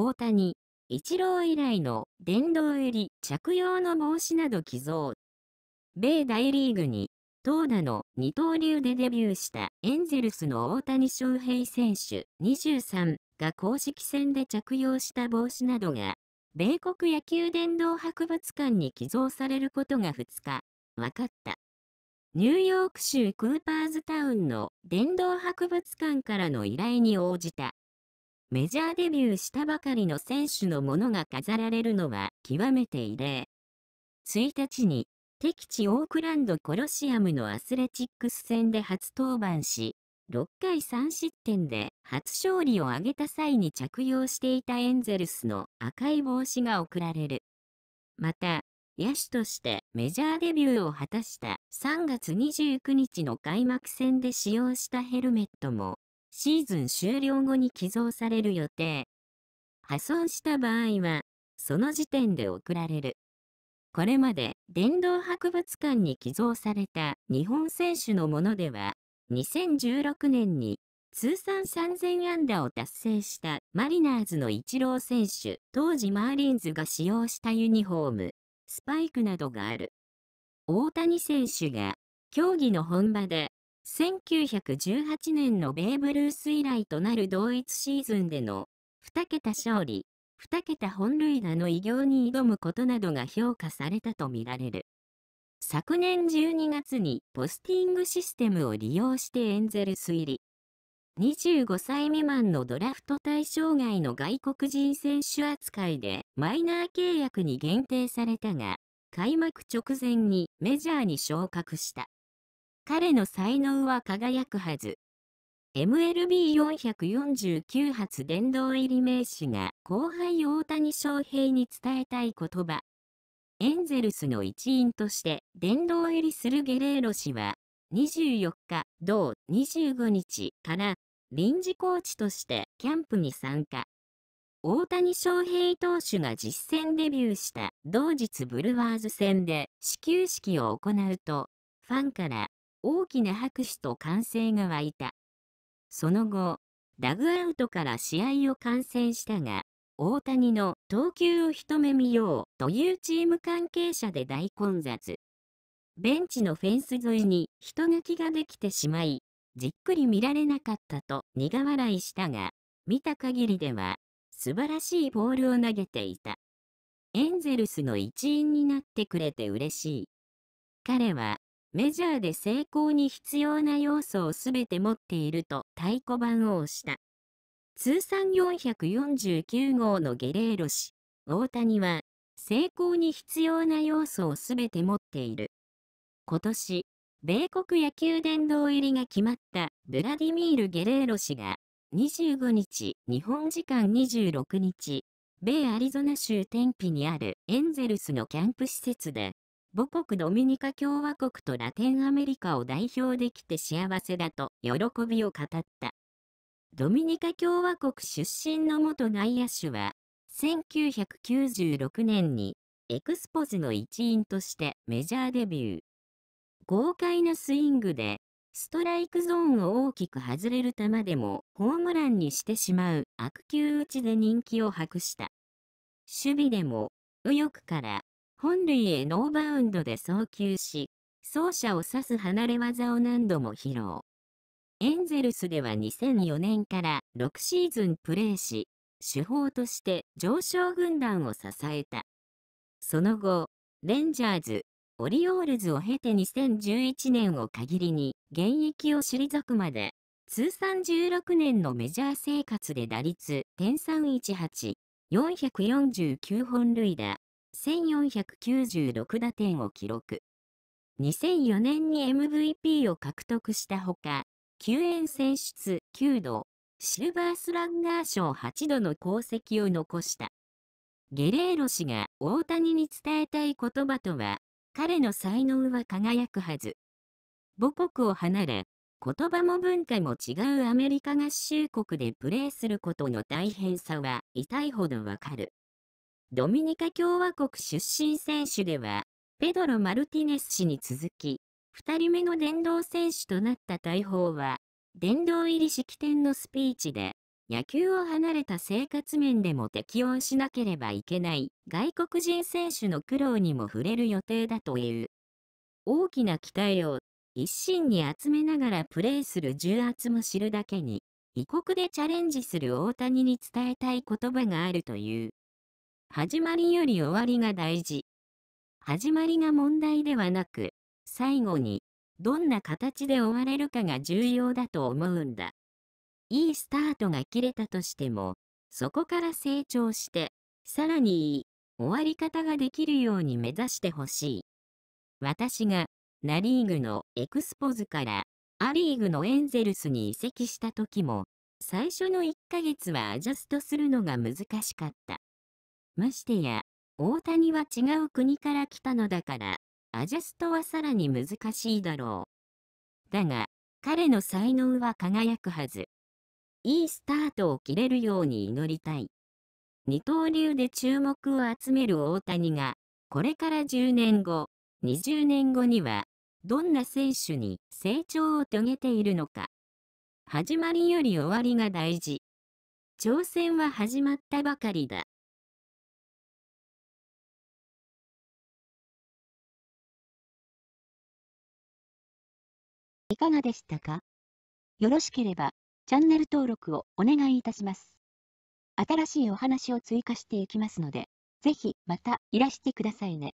大谷、一郎以来の殿堂入り着用の帽子など寄贈。米大リーグに投打の二刀流でデビューしたエンゼルスの大谷翔平選手23が公式戦で着用した帽子などが、米国野球殿堂博物館に寄贈されることが2日、分かった。ニューヨーク州クーパーズタウンの殿堂博物館からの依頼に応じた。メジャーデビューしたばかりの選手のものが飾られるのは極めて異例。1日に敵地オークランドコロシアムのアスレチックス戦で初登板し、6回3失点で初勝利を挙げた際に着用していたエンゼルスの赤い帽子が贈られる。また、野手としてメジャーデビューを果たした3月29日の開幕戦で使用したヘルメットもシーズン終了後に寄贈される予定。破損した場合は、その時点で送られる。これまで電動博物館に寄贈された日本選手のものでは、2016年に通算3000安打を達成したマリナーズのイチロー選手、当時マーリンズが使用したユニフォーム、スパイクなどがある。大谷選手が競技の本場で1918年のベーブ・ルース以来となる同一シーズンでの2桁勝利、2桁本塁打の偉業に挑むことなどが評価されたとみられる。昨年12月にポスティングシステムを利用してエンゼルス入り。25歳未満のドラフト対象外の外国人選手扱いでマイナー契約に限定されたが、開幕直前にメジャーに昇格した。彼の才能は輝くはず。MLB449 発殿堂入り名詞が後輩大谷翔平に伝えたい言葉。エンゼルスの一員として殿堂入りするゲレーロ氏は、24日、同25日から臨時コーチとしてキャンプに参加。大谷翔平投手が実戦デビューした同日ブルワーズ戦で始球式を行うと、ファンから大きな拍手と歓声が湧いた。その後、ダグアウトから試合を観戦したが、大谷の投球を一目見ようというチーム関係者で大混雑。ベンチのフェンス沿いに人垣ができてしまい、じっくり見られなかったと苦笑いしたが、見た限りでは素晴らしいボールを投げていた。エンゼルスの一員になってくれて嬉しい。彼はメジャーで成功に必要な要素をすべて持っていると太鼓判を押した。通算449号のゲレーロ氏、大谷は、成功に必要な要素をすべて持っている。今年、米国野球殿堂入りが決まったブラディミール・ゲレーロ氏が、25日、日本時間26日、米アリゾナ州天日にあるエンゼルスのキャンプ施設で、母国ドミニカ共和国とラテンアメリカを代表できて幸せだと喜びを語った。ドミニカ共和国出身の元外野手は、1996年にエクスポズの一員としてメジャーデビュー。豪快なスイングで、ストライクゾーンを大きく外れる球でもホームランにしてしまう悪球打ちで人気を博した。守備でも右翼から本塁へノーバウンドで送球し、走者を指す離れ技を何度も披露。エンゼルスでは2004年から6シーズンプレーし、手法として上昇軍団を支えた。その後、レンジャーズ、オリオールズを経て2011年を限りに現役を退くまで、通算16年のメジャー生活で打率点318、449本塁打、1496打点を記録。2004年に MVP を獲得したほか、救援選出9度、シルバースラッガー賞8度の功績を残した。ゲレーロ氏が大谷に伝えたい言葉とは、彼の才能は輝くはず。母国を離れ、言葉も文化も違うアメリカ合衆国でプレーすることの大変さは痛いほどわかる。ドミニカ共和国出身選手では、ペドロ・マルティネス氏に続き、2人目の殿堂選手となった大砲は、殿堂入り式典のスピーチで、野球を離れた生活面でも適応しなければいけない外国人選手の苦労にも触れる予定だという。大きな期待を一心に集めながらプレーする重圧も知るだけに、異国でチャレンジする大谷に伝えたい言葉があるという。始まりより終わりが大事。始まりが問題ではなく、最後に、どんな形で終われるかが重要だと思うんだ。いいスタートが切れたとしても、そこから成長して、さらにいい終わり方ができるように目指してほしい。私がナリーグのエクスポズからアリーグのエンゼルスに移籍した時も、最初の1ヶ月はアジャストするのが難しかった。ましてや、大谷は違う国から来たのだから、アジャストはさらに難しいだろう。だが、彼の才能は輝くはず。いいスタートを切れるように祈りたい。二刀流で注目を集める大谷が、これから10年後、20年後には、どんな選手に成長を遂げているのか。始まりより終わりが大事。挑戦は始まったばかりだ。いかがでしたかよろしければ、チャンネル登録をお願いいたします。新しいお話を追加していきますので、ぜひまたいらしてくださいね。